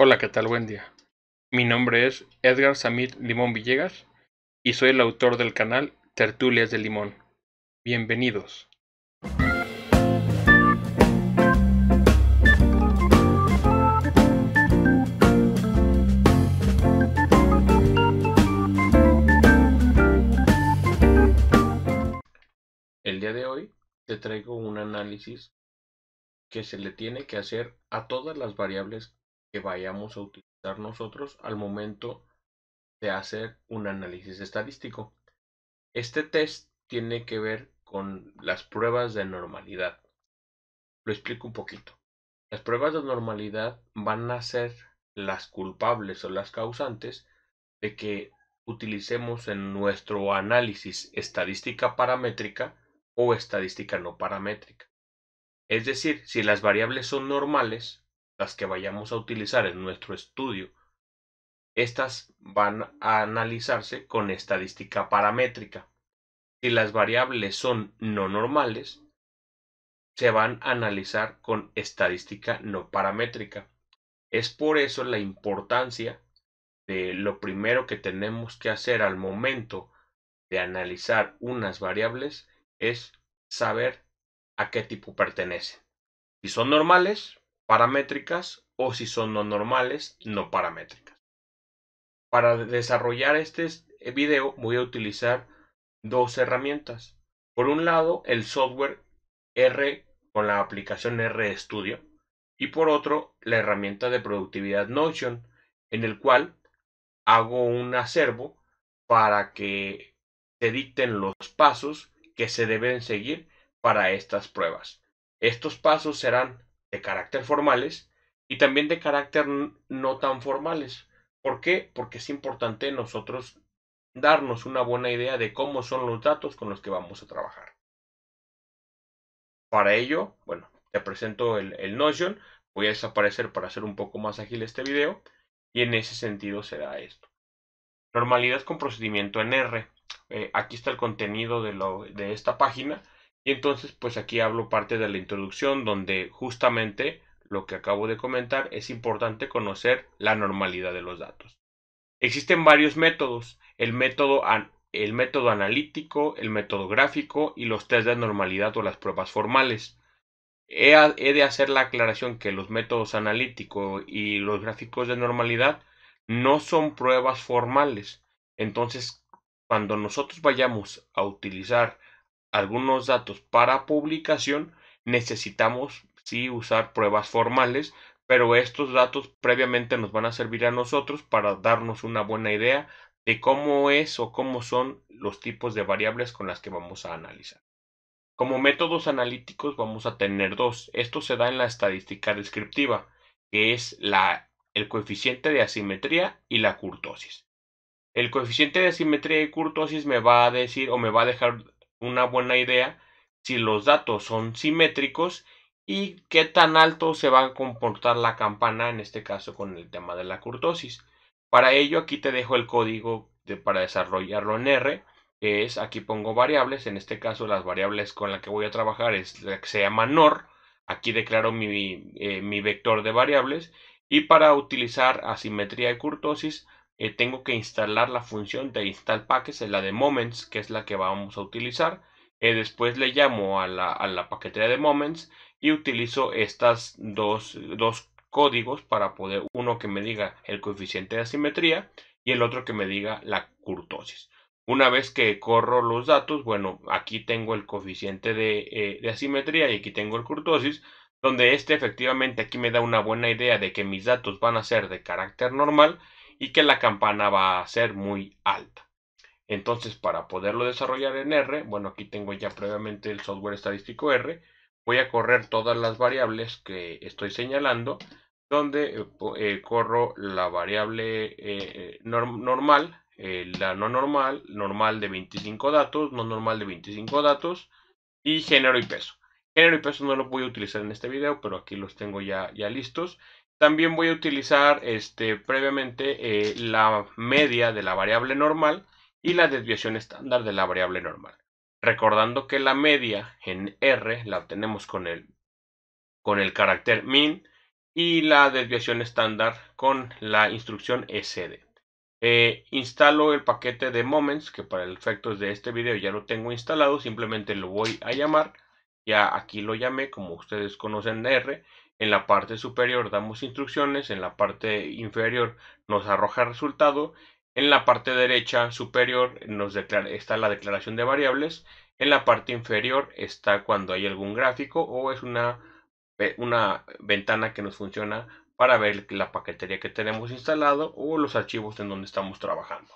Hola, ¿qué tal? Buen día. Mi nombre es Edgar Samit Limón Villegas y soy el autor del canal Tertulias de Limón. Bienvenidos. El día de hoy te traigo un análisis que se le tiene que hacer a todas las variables que vayamos a utilizar nosotros al momento de hacer un análisis estadístico. Este test tiene que ver con las pruebas de normalidad. Lo explico un poquito. Las pruebas de normalidad van a ser las culpables o las causantes de que utilicemos en nuestro análisis estadística paramétrica o estadística no paramétrica. Es decir, si las variables son normales, las que vayamos a utilizar en nuestro estudio, estas van a analizarse con estadística paramétrica. Si las variables son no normales, se van a analizar con estadística no paramétrica. Es por eso la importancia de lo primero que tenemos que hacer al momento de analizar unas variables es saber a qué tipo pertenecen. Si son normales, paramétricas o si son no normales, no paramétricas. Para desarrollar este video voy a utilizar dos herramientas. Por un lado, el software R con la aplicación RStudio y por otro, la herramienta de productividad Notion, en el cual hago un acervo para que se dicten los pasos que se deben seguir para estas pruebas. Estos pasos serán de carácter formales y también de carácter no tan formales. ¿Por qué? Porque es importante nosotros darnos una buena idea de cómo son los datos con los que vamos a trabajar. Para ello, bueno, te presento el, Notion. Voy a desaparecer para hacer un poco más ágil este video. Y en ese sentido será esto. Normalidad con procedimiento en R. Eh, aquí está el contenido de, lo, de esta página. Y entonces, pues aquí hablo parte de la introducción donde justamente lo que acabo de comentar es importante conocer la normalidad de los datos. Existen varios métodos, el método, el método analítico, el método gráfico y los test de normalidad o las pruebas formales. he de hacer la aclaración que los métodos analíticos y los gráficos de normalidad no son pruebas formales. Entonces, cuando nosotros vayamos a utilizar algunos datos para publicación, necesitamos sí usar pruebas formales, pero estos datos previamente nos van a servir a nosotros para darnos una buena idea de cómo es o cómo son los tipos de variables con las que vamos a analizar. Como métodos analíticos vamos a tener dos. Esto se da en la estadística descriptiva, que es la, el coeficiente de asimetría y la curtosis. El coeficiente de asimetría y curtosis me va a decir o me va a dejar una buena idea si los datos son simétricos y qué tan alto se va a comportar la campana, en este caso con el tema de la curtosis. Para ello aquí te dejo el código para desarrollarlo en R, es aquí pongo variables, en este caso las variables con las que voy a trabajar es la que se llama NOR, aquí declaro mi, eh, vector de variables y para utilizar asimetría de curtosis eh, tengo que instalar la función de install en la de moments, que es la que vamos a utilizar. Eh, después le llamo a la, paquetería de moments y utilizo estos dos, códigos para poder, uno que me diga el coeficiente de asimetría y el otro que me diga la curtosis. Una vez que corro los datos, bueno, aquí tengo el coeficiente de, eh, de, asimetría y aquí tengo el curtosis, donde este efectivamente aquí me da una buena idea de que mis datos van a ser de carácter normal y que la campana va a ser muy alta. Entonces, para poderlo desarrollar en R, bueno, aquí tengo ya previamente el software estadístico R, voy a correr todas las variables que estoy señalando, donde eh, eh, corro la variable eh, normal, la no normal, normal de 25 datos, no normal de 25 datos, y género y peso. Género y peso no lo voy a utilizar en este video, pero aquí los tengo ya, ya listos. También voy a utilizar este, previamente eh, la media de la variable normal y la desviación estándar de la variable normal. Recordando que la media en R la obtenemos con el, carácter min y la desviación estándar con la instrucción sd. Eh, instalo el paquete de moments que para el efectos de este video ya lo tengo instalado, simplemente lo voy a llamar. Ya aquí lo llamé como ustedes conocen R en la parte superior damos instrucciones, en la parte inferior nos arroja el resultado, en la parte derecha superior nos está la declaración de variables, en la parte inferior está cuando hay algún gráfico o es una, eh, una ventana que nos funciona para ver la paquetería que tenemos instalado o los archivos en donde estamos trabajando.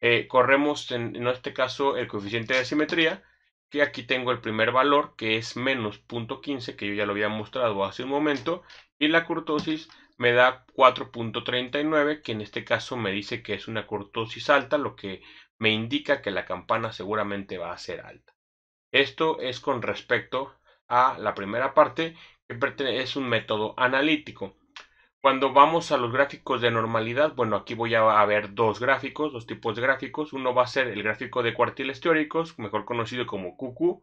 Eh, corremos en, en este caso el coeficiente de simetría que aquí tengo el primer valor que es menos 0.15 que yo ya lo había mostrado hace un momento y la cortosis me da 4.39 que en este caso me dice que es una cortosis alta lo que me indica que la campana seguramente va a ser alta. Esto es con respecto a la primera parte que es un método analítico. Cuando vamos a los gráficos de normalidad, bueno, aquí voy a ver dos gráficos, dos tipos de gráficos. Uno va a ser el gráfico de cuartiles teóricos, mejor conocido como QQ,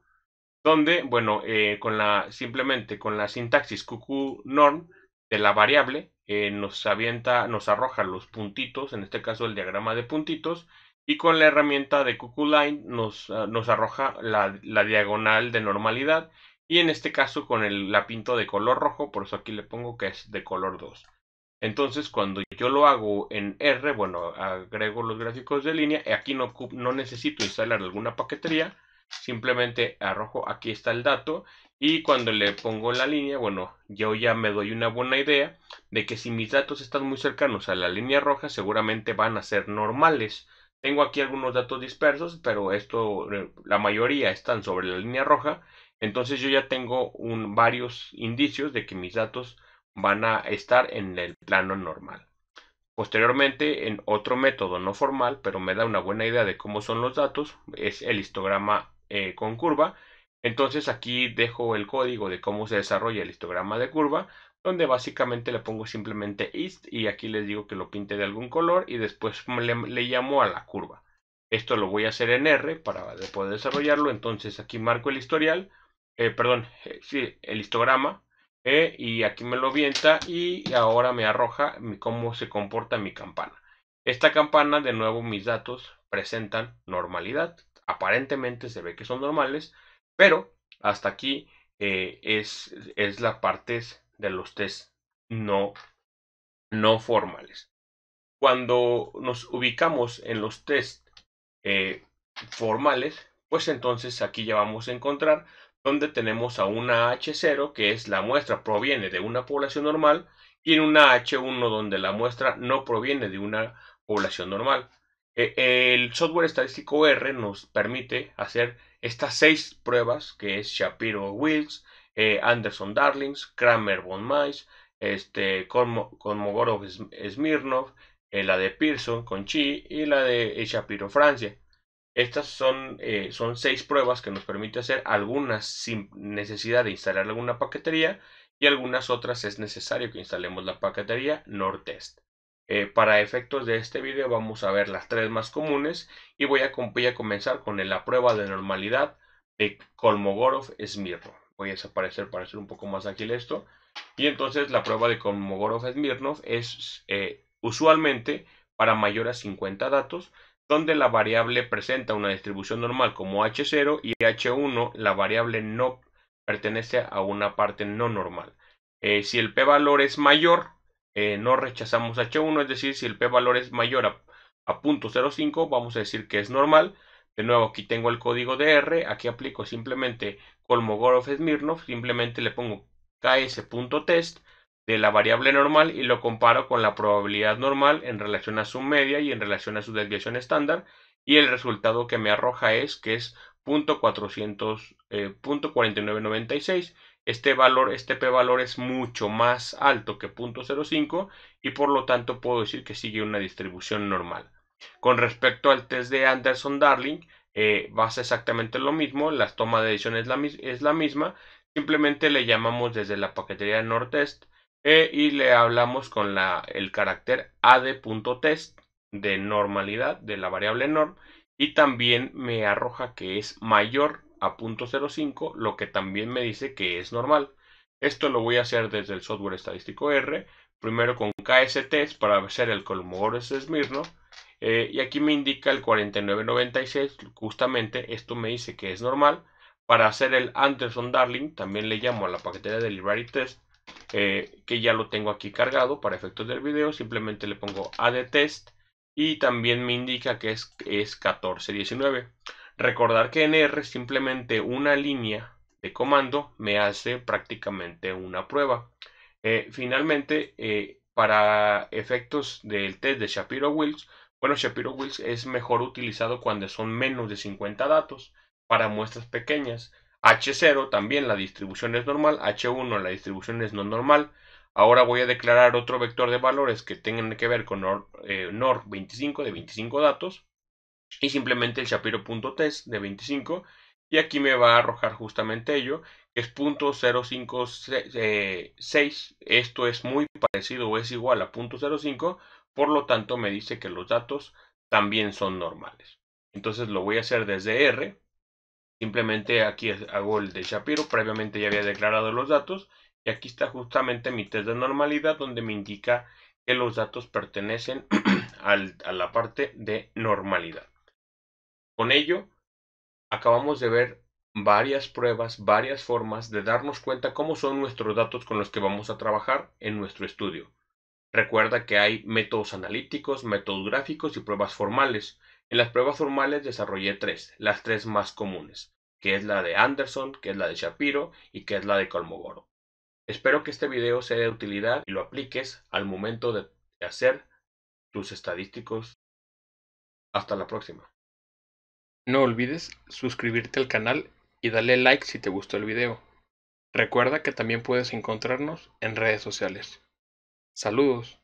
donde, bueno, eh, con la, simplemente con la sintaxis QQ norm de la variable, eh, nos avienta, nos arroja los puntitos, en este caso el diagrama de puntitos, y con la herramienta de QQ line nos, ah, nos arroja la diagonal de normalidad y en este caso con el, la pinto de color rojo, por eso aquí le pongo que es de color 2. Entonces cuando yo lo hago en R, bueno, agrego los gráficos de línea, eh, aquí no, no necesito instalar alguna paquetería, simplemente arrojo aquí está el dato y cuando le pongo la línea, bueno, yo ya me doy una buena idea de que si mis datos están muy cercanos a la línea roja, seguramente van a ser normales. Tengo aquí algunos datos dispersos, pero esto, eh, la mayoría están sobre la línea roja entonces yo ya tengo varios indicios de que mis datos van a estar en el plano normal. Posteriormente, en otro método no formal, pero me da una buena idea de cómo son los datos, es el histograma eh, con curva. Entonces aquí dejo el código de cómo se desarrolla el histograma de curva, donde básicamente le pongo simplemente ist y aquí les digo que lo pinte de algún color y después le, le llamo a la curva. Esto lo voy a hacer en R para poder desarrollarlo, entonces aquí marco el historial, eh, perdón, eh, sí, el histograma, eh, y aquí me lo vienta y ahora me arroja cómo se comporta mi campana. Esta campana, de nuevo, mis datos presentan normalidad. Aparentemente se ve que son normales, pero hasta aquí es, es la parte de los test no, no formales. Cuando nos ubicamos en los test formales, pues entonces aquí ya vamos a encontrar donde tenemos a una H0 que es la muestra proviene de una población normal y en una H1 donde la muestra no proviene de una población normal. E, el software estadístico R nos permite hacer estas seis pruebas que es Shapiro-Wilks, eh, Anderson-Darlings, Kramer-Von Mais, este, Kolmogorov-Smirnov, eh, la de Pearson con Chi y la de Shapiro-Francia. Estas eh, son, seis pruebas que nos permite hacer, algunas sin necesidad de instalar alguna paquetería y algunas otras es necesario que instalemos la paquetería Nordtest. Eh, para efectos de este video vamos a ver las tres más comunes y voy a, a comenzar con la prueba de normalidad de Kolmogorov-Smirnov. Voy a desaparecer para hacer un poco más ágil esto. Y entonces la prueba de Kolmogorov-Smirnov es eh, usualmente para mayor a 50 datos donde la variable presenta una distribución normal como h0 y h1 la variable no pertenece a una parte no normal. Eh, si el p valor es mayor, eh, no rechazamos h1, es decir, si el p valor es mayor a, a vamos a decir que es normal. De nuevo, aquí tengo el código de R, aquí aplico simplemente Kolmogorov-Smirnov, simplemente le pongo ks.test de la variable normal y lo comparo con la probabilidad normal en relación a su media y en relación a su desviación estándar y el resultado que me arroja es que es 0.400, eh, Este valor, este p-valor es mucho más alto que .05 y por lo tanto puedo decir que sigue una distribución normal. Con respecto al test de Anderson-Darling, eh, va exactamente lo mismo, la toma de decisiones es la, misma, simplemente le llamamos desde la paquetería de Nordest e, y le hablamos con la, el carácter ad.test de normalidad de la variable norm y también me arroja que es mayor a .05, lo que también me dice que es normal. Esto lo voy a hacer desde el software estadístico R, primero con kstest para hacer el kolmogorov de Smirno eh, y aquí me indica el 4996, justamente esto me dice que es normal. Para hacer el Anderson Darling, también le llamo a la paquetería de Library Test, eh, que ya lo tengo aquí cargado para efectos del video. Simplemente le pongo de test y también me indica que es, es 1419. Recordar que en R simplemente una línea de comando me hace prácticamente una prueba. Eh, finalmente, eh, para efectos del test de Shapiro-Wills, bueno, Shapiro-Wills es mejor utilizado cuando son menos de 50 datos para muestras pequeñas. H0 también la distribución es normal, H1 la distribución es no normal. Ahora voy a declarar otro vector de valores que tengan que ver con NOR, 25 eh, de 25 datos y simplemente el Shapiro.test de 25 y aquí me va a arrojar justamente ello que es .056 esto es muy parecido o es igual a .05 por lo tanto me dice que los datos también son normales entonces lo voy a hacer desde R Simplemente aquí hago el de Shapiro, previamente ya había declarado los datos y aquí está justamente mi test de normalidad donde me indica que los datos pertenecen a la parte de normalidad. Con ello, acabamos de ver varias pruebas, varias formas de darnos cuenta cómo son nuestros datos con los que vamos a trabajar en nuestro estudio. Recuerda que hay métodos analíticos, métodos gráficos y pruebas formales. En las pruebas formales desarrollé tres, las tres más comunes, que es la de Anderson, que es la de Shapiro y que es la de Colmogoro. Espero que este video sea de utilidad y lo apliques al momento de hacer tus estadísticos. Hasta la próxima. No olvides suscribirte al canal y darle like si te gustó el video. Recuerda que también puedes encontrarnos en redes sociales. Saludos.